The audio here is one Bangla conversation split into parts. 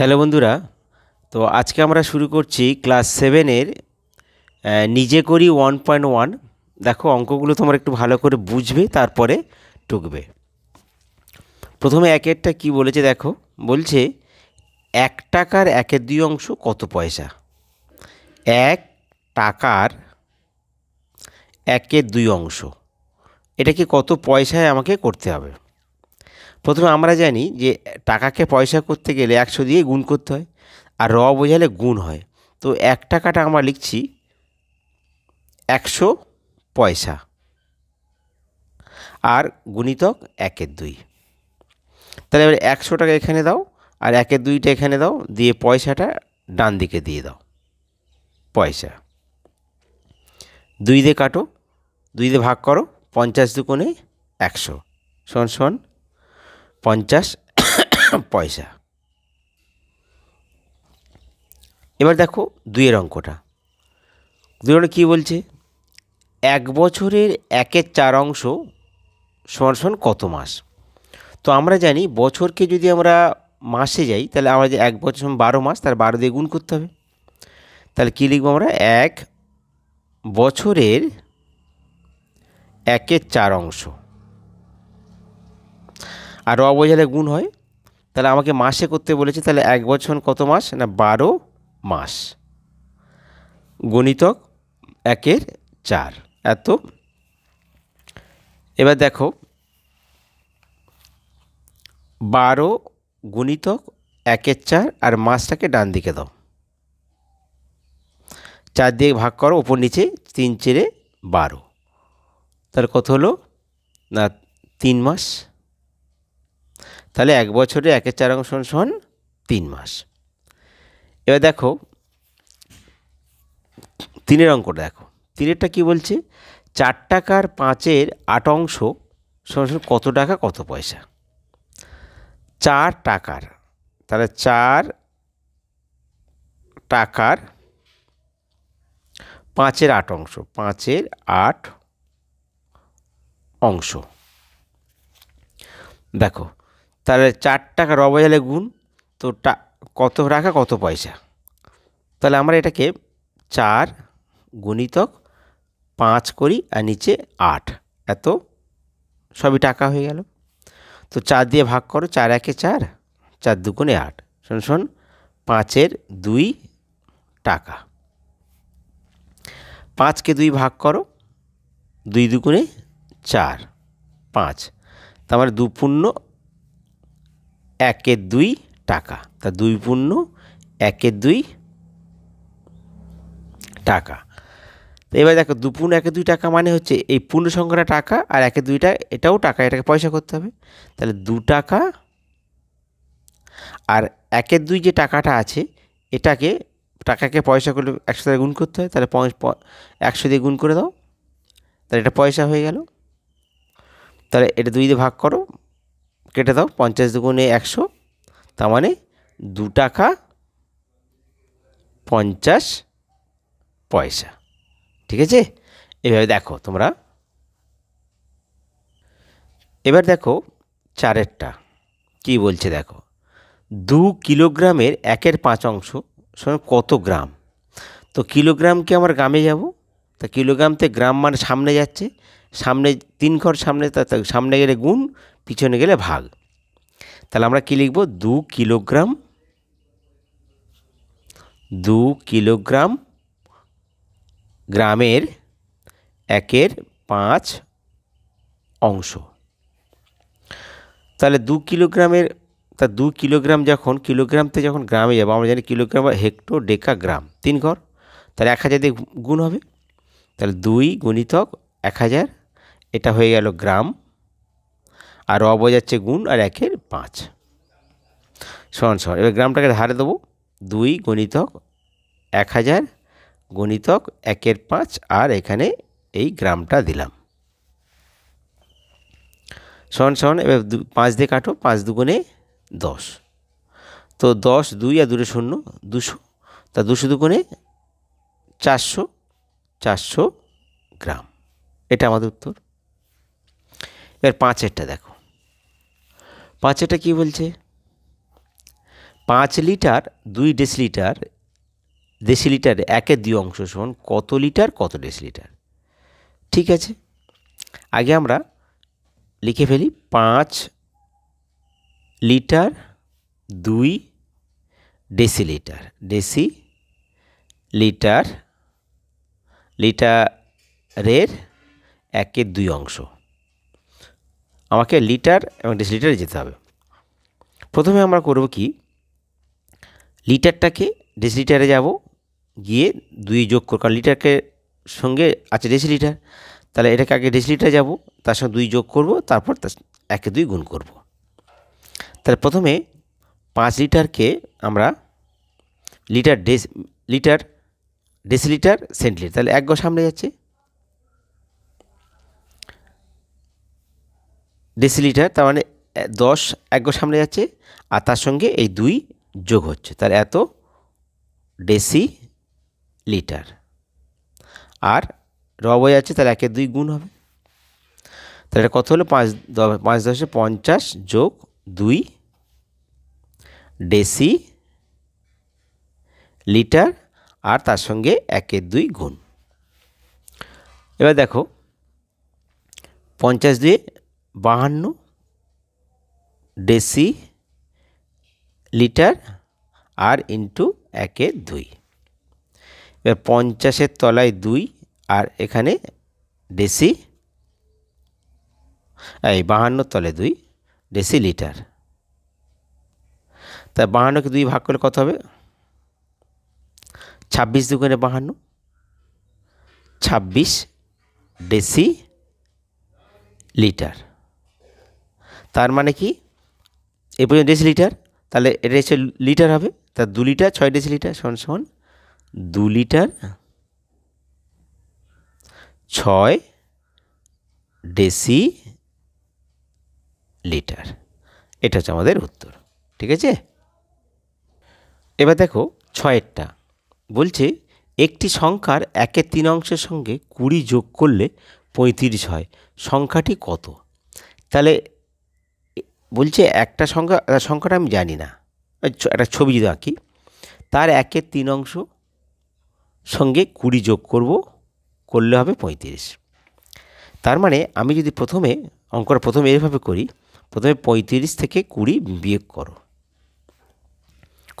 হ্যালো বন্ধুরা তো আজকে আমরা শুরু করছি ক্লাস সেভেনের নিজে করি ওয়ান পয়েন্ট ওয়ান দেখো অঙ্কগুলো তোমরা একটু ভালো করে বুঝবে তারপরে টুকবে প্রথমে একেরটা কি বলেছে দেখো বলছে এক টাকার একের দুই অংশ কত পয়সা এক টাকার একের দুই অংশ এটাকে কত পয়সায় আমাকে করতে হবে প্রথমে আমরা জানি যে টাকাকে পয়সা করতে গেলে একশো দিয়ে গুণ করতে হয় আর র বোঝালে গুণ হয় তো এক টাকাটা আমরা লিখছি একশো পয়সা আর গুণিতক একের দুই তাহলে এবার একশো টাকা এখানে দাও আর একের দুইটা এখানে দাও দিয়ে পয়সাটা ডান দিকে দিয়ে দাও পয়সা দুই দিয়ে কাটো দুই দিয়ে ভাগ করো পঞ্চাশ দুকোণে একশো শোন শোন পঞ্চাশ পয়সা এবার দেখো দুইয়ের অঙ্কটা দুইয়ের কী বলছে এক বছরের একের চার অংশ সমান কত মাস তো আমরা জানি বছরকে যদি আমরা মাসে যাই তাহলে আমরা যে এক বছর বারো মাস তার বারো দিয়ে গুণ করতে হবে তাহলে কী লিখবো আমরা এক বছরের একের চার অংশ আর র গুণ হয় তাহলে আমাকে মাসে করতে বলেছে তাহলে এক বছর কত মাস না বারো মাস গণিতক একের চার এত এবার দেখো বারো গুণিতক একের চার আর মাসটাকে ডান দিকে দাও চার দিয়ে ভাগ করো ওপর নিচে তিন চেরে বারো তাহলে কত হলো না তিন মাস তাহলে এক বছরে একের চার অংশ সমান তিন মাস এবার দেখো তিনের অঙ্কটা দেখো তিনেরটা কি বলছে চার টাকার পাঁচের আট অংশ সমান কত টাকা কত পয়সা চার টাকার তাহলে চার টাকার পাঁচের আট অংশ পাঁচের আট অংশ দেখো তাহলে চার টাকা রবজালে গুণ তো কত টাকা কত পয়সা তাহলে আমরা এটাকে চার গুণিতক পাঁচ করি আর নিচে আট এত সবই টাকা হয়ে গেল তো চার দিয়ে ভাগ করো চার একে চার চার দুগুণে আট শোন শোন পাঁচের দুই টাকা পাঁচকে দুই ভাগ করো দুই দুগুণে চার পাঁচ তার আমার মানে দু একের দুই টাকা তা দুই পূর্ণ একের দুই টাকা তো এবার দেখো দুপুন একে দুই টাকা মানে হচ্ছে এই পূর্ণ সংখ্যাটা টাকা আর একে দুইটা এটাও টাকা এটাকে পয়সা করতে হবে তাহলে দু টাকা আর একের দুই যে টাকাটা আছে এটাকে টাকাকে পয়সা করলে একশো দিয়ে গুণ করতে হয় তাহলে একশো দিয়ে গুণ করে দাও তাহলে এটা পয়সা হয়ে গেল তাহলে এটা দুই দিয়ে ভাগ করো কেটে দাও পঞ্চাশ দুগুণে একশো তার মানে দু টাকা পঞ্চাশ পয়সা ঠিক আছে এভাবে দেখো তোমরা এবার দেখো চারেরটা কি বলছে দেখো দু কিলোগ্রামের একের পাঁচ অংশ সময় কত গ্রাম তো কিলোগ্রামকে আমার গ্রামে যাব তা কিলোগ্রামতে গ্রাম মানে সামনে যাচ্ছে সামনে তিন ঘর সামনে সামনে গেলে গুণ পিছনে গেলে ভাগ তাহলে আমরা কী লিখব দু কিলোগ্রাম দু কিলোগ্রাম গ্রামের একের পাঁচ অংশ তাহলে দু কিলোগ্রামের তা দু কিলোগ্রাম যখন কিলোগ্রামতে যখন গ্রামে যাবো আমরা জানি কিলোগ্রাম হেক্টো ডেকা গ্রাম তিন ঘর তাহলে এক হাজার দিয়ে গুণ হবে তাহলে দুই গুণিতক এক হাজার এটা হয়ে গেল গ্রাম আর অব বোঝাচ্ছে গুণ আর একের পাঁচ সমান সমান এবার গ্রামটাকে হারে দেবো দুই গণিতক এক হাজার গণিতক একের পাঁচ আর এখানে এই গ্রামটা দিলাম সমান সমান এবার পাঁচ দিয়ে কাটো পাঁচ দুগুণে দশ তো দশ দুই আর দুটো শূন্য দুশো তা দুশো দুগুণে চারশো চারশো গ্রাম এটা আমাদের উত্তর এবার পাঁচেরটা দেখো পাঁচেটা কি বলছে পাঁচ লিটার দুই ডেসিলিটার ডেসিলিটার একের দুই অংশ সমান কত লিটার কত ডেসিলিটার ঠিক আছে আগে আমরা লিখে ফেলি পাঁচ লিটার দুই ডেসিলিটার ডেসি লিটার লিটারের একের দুই অংশ আমাকে লিটার এবং ডেসিলিটারে যেতে হবে প্রথমে আমরা করব কি লিটারটাকে ডেসিলিটারে যাব গিয়ে দুই যোগ করব কারণ লিটারকে সঙ্গে আছে ডেসিলিটার তাহলে এটাকে আগে ডেসিলিটারে যাব তার সঙ্গে দুই যোগ করব তারপর তার একে দুই গুণ করব তাহলে প্রথমে পাঁচ লিটারকে আমরা লিটার ডেস লিটার ডেসিলিটার সেন্টিলিটার তাহলে এক গো সামনে যাচ্ছে ডেসিলিটার তার মানে দশ একগো সামনে যাচ্ছে আর তার সঙ্গে এই দুই যোগ হচ্ছে তার এত ডেসি লিটার আর র বই আছে তার একের দুই গুণ হবে তাহলে এটা কত হলো পাঁচ পাঁচ দশে পঞ্চাশ যোগ দুই ডেসি লিটার আর তার সঙ্গে একের দুই গুণ এবার দেখো পঞ্চাশ দিয়ে বাহান্ন ডেসি লিটার আর ইন্টু একে দুই এবার পঞ্চাশের তলায় দুই আর এখানে ডেসি এই বাহান্ন তলে দুই ডেসি লিটার তা বাহান্নকে দুই ভাগ করলে কত হবে ছাব্বিশ দুগুণে বাহান্ন ছাব্বিশ ডেসি লিটার তার মানে কি এ পর্যন্ত লিটার তাহলে এটা এসে লিটার হবে তা দু লিটার ছয় লিটার সমান সমান দু লিটার ছয় ডেসি লিটার এটা হচ্ছে আমাদের উত্তর ঠিক আছে এবার দেখো ছয়েরটা বলছে একটি সংখ্যার একে তিন অংশের সঙ্গে কুড়ি যোগ করলে পঁয়ত্রিশ হয় সংখ্যাটি কত তাহলে বলছে একটা সংখ্যা সংখ্যাটা আমি জানি না একটা ছবি যদি আঁকি তার একের তিন অংশ সঙ্গে কুড়ি যোগ করব করলে হবে পঁয়ত্রিশ তার মানে আমি যদি প্রথমে অঙ্কটা প্রথমে এইভাবে করি প্রথমে পঁয়ত্রিশ থেকে কুড়ি বিয়োগ করো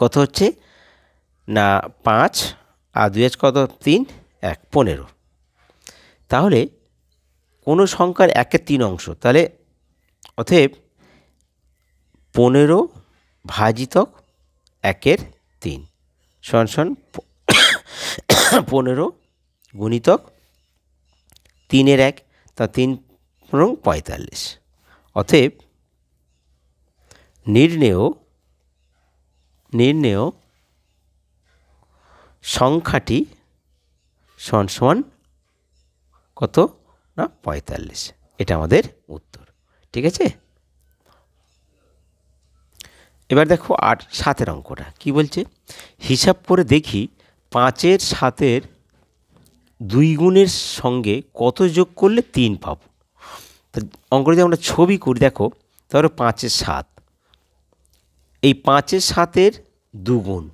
কত হচ্ছে না পাঁচ আর দুই কত তিন এক পনেরো তাহলে কোনো সংখ্যার একের তিন অংশ তাহলে অতএব পনেরো ভাজিতক একের তিন সন সন পনেরো গুণিতক তিনের এক তা তিন পনেরো পঁয়তাল্লিশ অতএব নির্ণেয় নির্ণেয় সংখ্যাটি সমান সমান কত না পঁয়তাল্লিশ এটা আমাদের উত্তর ঠিক আছে এবার দেখো আট সাতের অঙ্কটা কি বলছে হিসাব করে দেখি পাঁচের সাতের দুই গুণের সঙ্গে কত যোগ করলে তিন পাব অঙ্ক যদি আমরা ছবি করি দেখো তাহলে পাঁচের সাত এই পাঁচের সাতের দুগুণ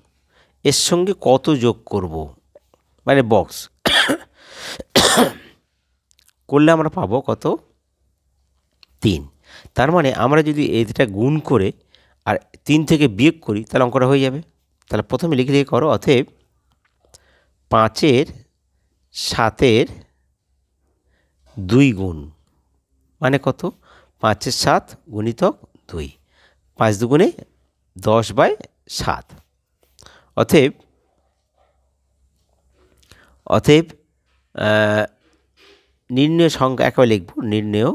এর সঙ্গে কত যোগ করব মানে বক্স করলে আমরা পাবো কত তিন তার মানে আমরা যদি এটা গুণ করে আর তিন থেকে বিয়োগ করি তাহলে অঙ্কটা হয়ে যাবে তাহলে প্রথমে লিখে লিখে করো অতএব পাঁচের সাতের দুই গুণ মানে কত পাঁচের সাত গুণিতক দুই পাঁচ দুগুণে দশ বাই সাত অতএব অতএব নির্ণয় সংখ্যা একবার লিখব নির্ণয়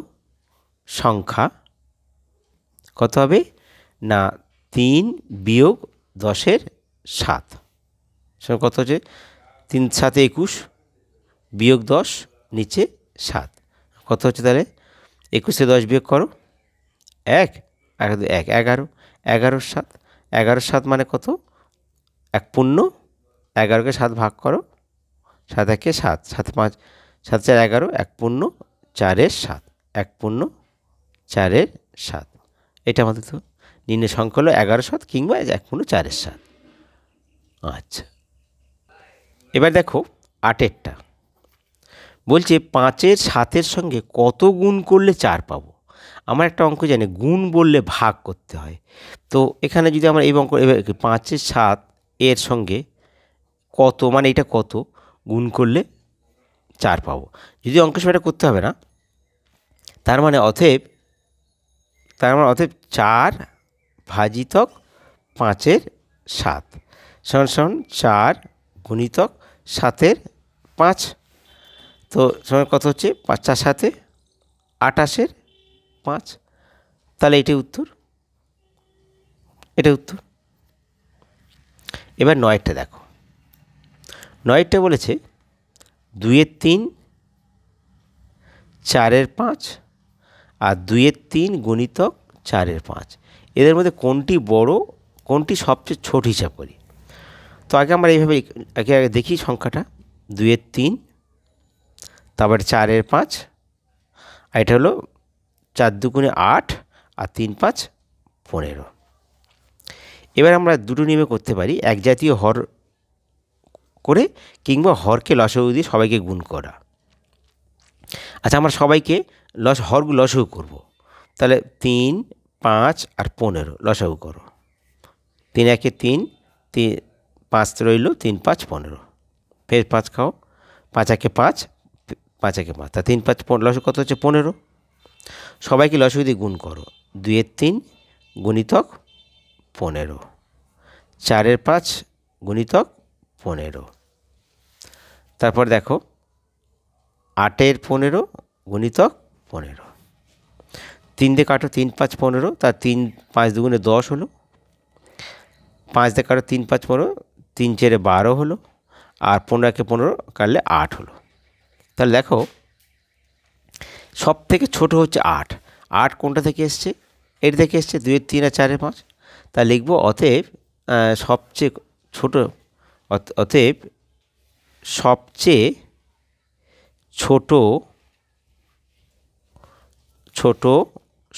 সংখ্যা কত হবে না তিন বিয়োগ দশের সাত সেটা কত হচ্ছে তিন সাতে একুশ বিয়োগ দশ নিচে সাত কত হচ্ছে তাহলে একুশে দশ বিয়োগ করো এক এক এক এগারো এগারোর সাত এগারোর সাত মানে কত এক পূর্ণ এগারোকে সাত ভাগ করো সাত একে সাত সাত পাঁচ সাত চার এগারো এক পূর্ণ চারের সাত এক পূর্ণ চারের সাত এটা আমাদের তো নিম্ন সংখ্যা হলো এগারো সাত কিংবা এক কোনো চারের সাত আচ্ছা এবার দেখো আটেরটা বলছে পাঁচের সাতের সঙ্গে কত গুণ করলে চার পাবো আমার একটা অঙ্ক জানি গুণ বললে ভাগ করতে হয় তো এখানে যদি আমরা এই অঙ্ক পাঁচের সাত এর সঙ্গে কত মানে এটা কত গুণ করলে চার পাবো যদি অঙ্ক সেটা করতে হবে না তার মানে অথেব তার মানে অথেব চার ভাজিতক পাঁচের সাত সমান সমান চার গুণিতক সাতের পাঁচ তো সমান কত হচ্ছে পাঁচটা সাথে আটাশের পাঁচ তাহলে এটি উত্তর এটা উত্তর এবার নয়টা দেখো নয়েরটা বলেছে দুইয়ের তিন চারের পাঁচ আর দুইয়ের তিন গুণিতক চারের পাঁচ এদের মধ্যে কোনটি বড় কোনটি সবচেয়ে ছোট হিসাব করি তো আগে আমরা এইভাবে আগে আগে দেখি সংখ্যাটা দুইয়ের তিন তারপরে চারের পাঁচ আর এটা হলো চার দুগুণে আট আর তিন পাঁচ পনেরো এবার আমরা দুটো নিয়মে করতে পারি এক জাতীয় হর করে কিংবা হরকে লসৌ দিয়ে সবাইকে গুণ করা আচ্ছা আমরা সবাইকে লস হর লসৌ করব। তাহলে তিন পাঁচ আর পনেরো লসাগু করো তিন একে তিন তিন পাঁচ রইল তিন পাঁচ পনেরো ফের পাঁচ খাও পাঁচ একে পাঁচ পাঁচ একে পাঁচ তা তিন পাঁচ লসু কত হচ্ছে পনেরো সবাইকে লসু দিয়ে গুণ করো দুয়ের তিন গুণিতক পনেরো চারের পাঁচ গুণিতক পনেরো তারপর দেখো আটের পনেরো গুণিতক পনেরো তিন দিয়ে কাটো তিন পাঁচ পনেরো তার তিন পাঁচ দুগুণে দশ হলো পাঁচ দিয়ে কাটো তিন পাঁচ পনেরো তিন চেরে বারো হলো আর পনেরো একে পনেরো কাটলে আট হলো তাহলে দেখো সব থেকে ছোটো হচ্ছে আট আট কোনটা থেকে এসছে এর থেকে এসছে দুয়ের তিন আর চারে পাঁচ তা লিখবো অতএব সবচেয়ে ছোট অতএব সবচেয়ে ছোট ছোট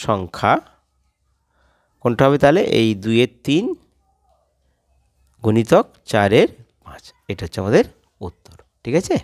সংখ্যা কোনটা হবে তাহলে এই দুইয়ের তিন গণিতক চারের পাঁচ এটা হচ্ছে আমাদের উত্তর ঠিক আছে